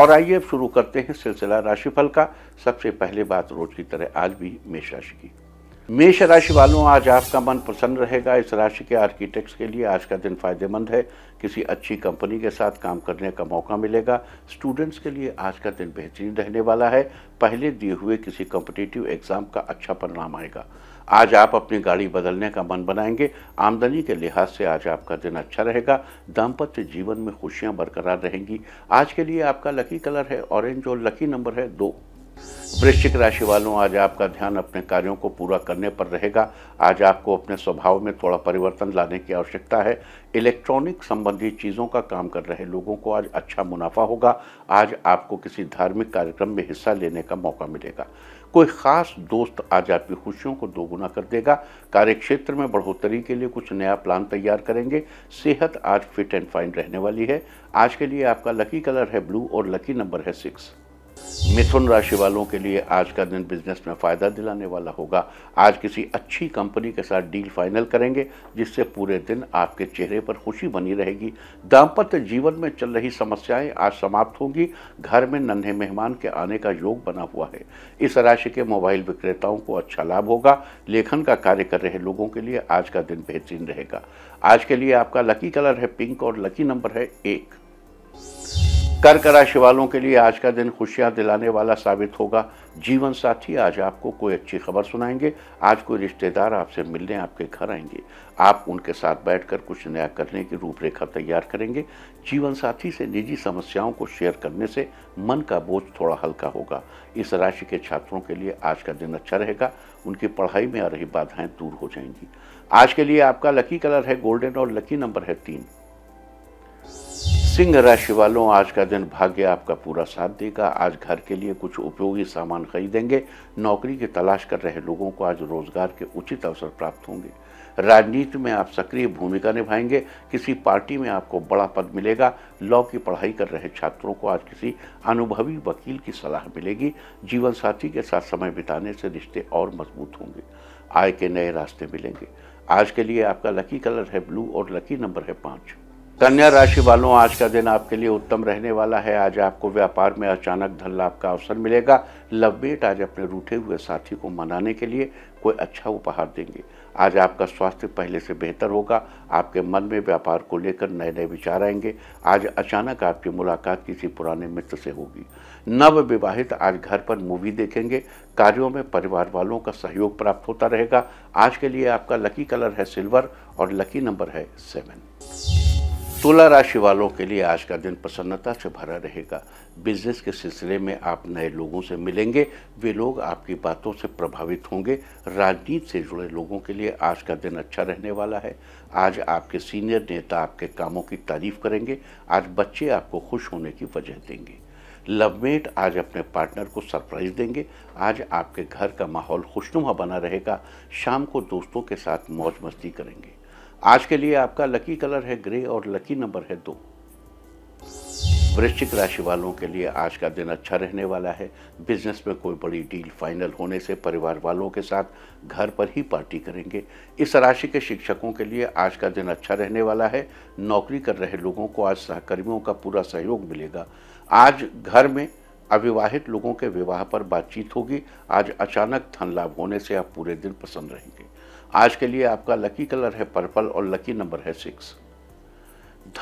और आइए अब शुरू करते हैं सिलसिला राशिफल का सबसे पहले बात रोज की तरह आज भी मेष राशि की मेष राशि वालों आज आपका मन प्रसन्न रहेगा इस राशि के आर्किटेक्ट्स के लिए आज का दिन फायदेमंद है किसी अच्छी कंपनी के साथ काम करने का मौका मिलेगा स्टूडेंट्स के लिए आज का दिन बेहतरीन रहने वाला है पहले दिए हुए किसी कॉम्पिटिटिव एग्ज़ाम का अच्छा परिणाम आएगा आज आप अपनी गाड़ी बदलने का मन बनाएंगे आमदनी के लिहाज से आज आपका दिन अच्छा रहेगा दाम्पत्य जीवन में खुशियां बरकरार रहेंगी आज के लिए आपका लकी कलर है ऑरेंज और लकी नंबर है दो वृश्चिक राशि वालों आज आपका ध्यान अपने कार्यों को पूरा करने पर रहेगा आज आपको अपने स्वभाव में थोड़ा परिवर्तन लाने की आवश्यकता है इलेक्ट्रॉनिक संबंधी चीज़ों का काम कर रहे लोगों को आज अच्छा मुनाफा होगा आज आपको किसी धार्मिक कार्यक्रम में हिस्सा लेने का मौका मिलेगा कोई खास दोस्त आज आपकी खुशियों को दोगुना कर देगा कार्यक्षेत्र में बढ़ोतरी के लिए कुछ नया प्लान तैयार करेंगे सेहत आज फिट एंड फाइन रहने वाली है आज के लिए आपका लकी कलर है ब्लू और लकी नंबर है सिक्स मिथुन राशि वालों के लिए आज का दिन बिजनेस में फ़ायदा दिलाने वाला होगा आज किसी अच्छी कंपनी के साथ डील फाइनल करेंगे जिससे पूरे दिन आपके चेहरे पर खुशी बनी रहेगी दाम्पत्य जीवन में चल रही समस्याएं आज समाप्त होंगी घर में नन्हे मेहमान के आने का योग बना हुआ है इस राशि के मोबाइल विक्रेताओं को अच्छा लाभ होगा लेखन का कार्य कर रहे लोगों के लिए आज का दिन बेहतरीन रहेगा आज के लिए आपका लकी कलर है पिंक और लकी नंबर है एक कर्क राशि वालों के लिए आज का दिन खुशियां दिलाने वाला साबित होगा जीवन साथी आज आपको कोई अच्छी खबर सुनाएंगे आज कोई रिश्तेदार आपसे मिलने आपके घर आएंगे आप उनके साथ बैठकर कुछ नया करने की रूपरेखा तैयार करेंगे जीवन साथी से निजी समस्याओं को शेयर करने से मन का बोझ थोड़ा हल्का होगा इस राशि के छात्रों के लिए आज का दिन अच्छा रहेगा उनकी पढ़ाई में आ रही बाधाएं दूर हो जाएंगी आज के लिए आपका लकी कलर है गोल्डन और लकी नंबर है तीन सिंह राशि वालों आज का दिन भाग्य आपका पूरा साथ देगा आज घर के लिए कुछ उपयोगी सामान खरीदेंगे नौकरी की तलाश कर रहे लोगों को आज रोजगार के उचित अवसर प्राप्त होंगे राजनीति में आप सक्रिय भूमिका निभाएंगे किसी पार्टी में आपको बड़ा पद मिलेगा लॉ की पढ़ाई कर रहे छात्रों को आज किसी अनुभवी वकील की सलाह मिलेगी जीवन साथी के साथ समय बिताने से रिश्ते और मजबूत होंगे आय के नए रास्ते मिलेंगे आज के लिए आपका लकी कलर है ब्लू और लकी नंबर है पाँच कन्या राशि वालों आज का दिन आपके लिए उत्तम रहने वाला है आज आपको व्यापार में अचानक धन लाभ का अवसर मिलेगा लवमेट आज अपने रूठे हुए साथी को मनाने के लिए कोई अच्छा उपहार देंगे आज आपका स्वास्थ्य पहले से बेहतर होगा आपके मन में व्यापार को लेकर नए नए विचार आएंगे आज अचानक आपकी मुलाकात किसी पुराने मित्र से होगी नव विवाहित आज घर पर मूवी देखेंगे कार्यों में परिवार वालों का सहयोग प्राप्त होता रहेगा आज के लिए आपका लकी कलर है सिल्वर और लकी नंबर है सेवन तुला राशि वालों के लिए आज का दिन प्रसन्नता से भरा रहेगा बिजनेस के सिलसिले में आप नए लोगों से मिलेंगे वे लोग आपकी बातों से प्रभावित होंगे राजनीति से जुड़े लोगों के लिए आज का दिन अच्छा रहने वाला है आज आपके सीनियर नेता आपके कामों की तारीफ करेंगे आज बच्चे आपको खुश होने की वजह देंगे लवमेट आज अपने पार्टनर को सरप्राइज देंगे आज आपके घर का माहौल खुशनुमा बना रहेगा शाम को दोस्तों के साथ मौज मस्ती करेंगे आज के लिए आपका लकी कलर है ग्रे और लकी नंबर है दो वृश्चिक राशि वालों के लिए आज का दिन अच्छा रहने वाला है बिजनेस में कोई बड़ी डील फाइनल होने से परिवार वालों के साथ घर पर ही पार्टी करेंगे इस राशि के शिक्षकों के लिए आज का दिन अच्छा रहने वाला है नौकरी कर रहे लोगों को आज सहकर्मियों का पूरा सहयोग मिलेगा आज घर में अविवाहित लोगों के विवाह पर बातचीत होगी आज अचानक धन लाभ होने से आप पूरे दिन प्रसन्न रहेंगे आज के लिए आपका लकी कलर है पर्पल और लकी नंबर है सिक्स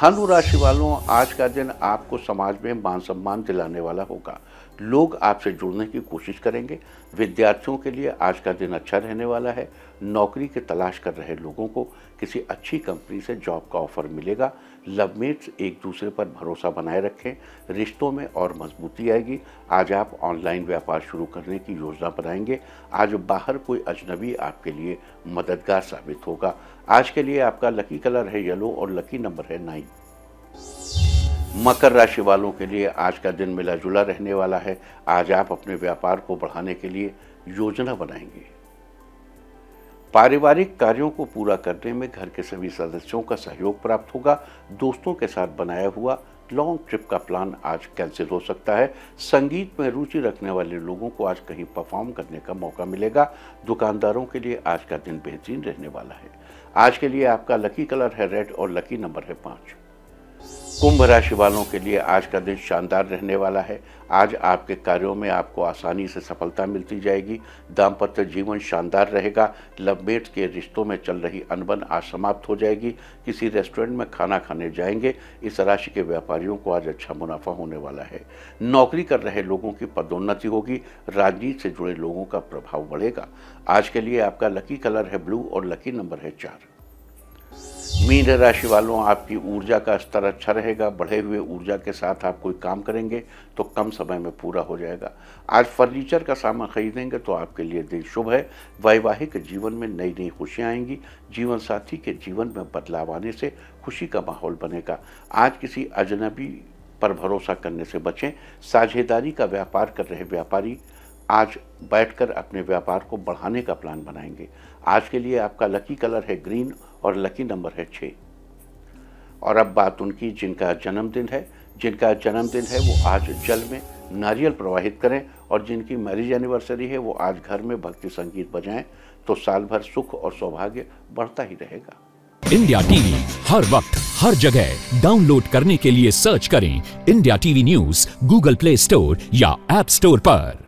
धनु राशि वालों आज का दिन आपको समाज में मान सम्मान दिलाने वाला होगा लोग आपसे जुड़ने की कोशिश करेंगे विद्यार्थियों के लिए आज का दिन अच्छा रहने वाला है नौकरी की तलाश कर रहे लोगों को किसी अच्छी कंपनी से जॉब का ऑफर मिलेगा लवमेट्स एक दूसरे पर भरोसा बनाए रखें रिश्तों में और मजबूती आएगी आज आप ऑनलाइन व्यापार शुरू करने की योजना बनाएंगे आज बाहर कोई अजनबी आपके लिए मददगार साबित होगा आज के लिए आपका लकी कलर है येलो और लकी नंबर है नाइन मकर राशि वालों के लिए आज का दिन मिला जुला रहने वाला है आज आप अपने व्यापार को बढ़ाने के लिए योजना बनाएंगे पारिवारिक कार्यों को पूरा करने में घर के सभी सदस्यों का सहयोग प्राप्त होगा दोस्तों के साथ बनाया हुआ लॉन्ग ट्रिप का प्लान आज कैंसिल हो सकता है संगीत में रुचि रखने वाले लोगों को आज कहीं परफॉर्म करने का मौका मिलेगा दुकानदारों के लिए आज का दिन बेहतरीन रहने वाला है आज के लिए आपका लकी कलर है रेड और लकी नंबर है पाँच कुंभ राशि वालों के लिए आज का दिन शानदार रहने वाला है आज आपके कार्यों में आपको आसानी से सफलता मिलती जाएगी दाम्पत्य जीवन शानदार रहेगा लवमेट के रिश्तों में चल रही अनबन आज समाप्त हो जाएगी किसी रेस्टोरेंट में खाना खाने जाएंगे इस राशि के व्यापारियों को आज अच्छा मुनाफा होने वाला है नौकरी कर रहे लोगों की पदोन्नति होगी राजनीति से जुड़े लोगों का प्रभाव बढ़ेगा आज के लिए आपका लकी कलर है ब्लू और लकी नंबर है चार मीन राशि वालों आपकी ऊर्जा का स्तर अच्छा रहेगा बढ़े हुए ऊर्जा के साथ आप कोई काम करेंगे तो कम समय में पूरा हो जाएगा आज फर्नीचर का सामान खरीदेंगे तो आपके लिए दिन शुभ है वैवाहिक जीवन में नई नई खुशियाँ आएंगी जीवन साथी के जीवन में बदलाव आने से खुशी का माहौल बनेगा आज किसी अजनबी पर भरोसा करने से बचें साझेदारी का व्यापार कर रहे व्यापारी आज बैठकर अपने व्यापार को बढ़ाने का प्लान बनाएंगे आज के लिए आपका लकी कलर है ग्रीन और लकी नंबर है छः और अब बात उनकी जिनका जन्मदिन है जिनका जन्मदिन है वो आज जल में नारियल प्रवाहित करें और जिनकी मैरिज एनिवर्सरी है वो आज घर में भक्ति संगीत बजाएं तो साल भर सुख और सौभाग्य बढ़ता ही रहेगा इंडिया टीवी हर वक्त हर जगह डाउनलोड करने के लिए सर्च करें India TV news Google Play Store या एप स्टोर पर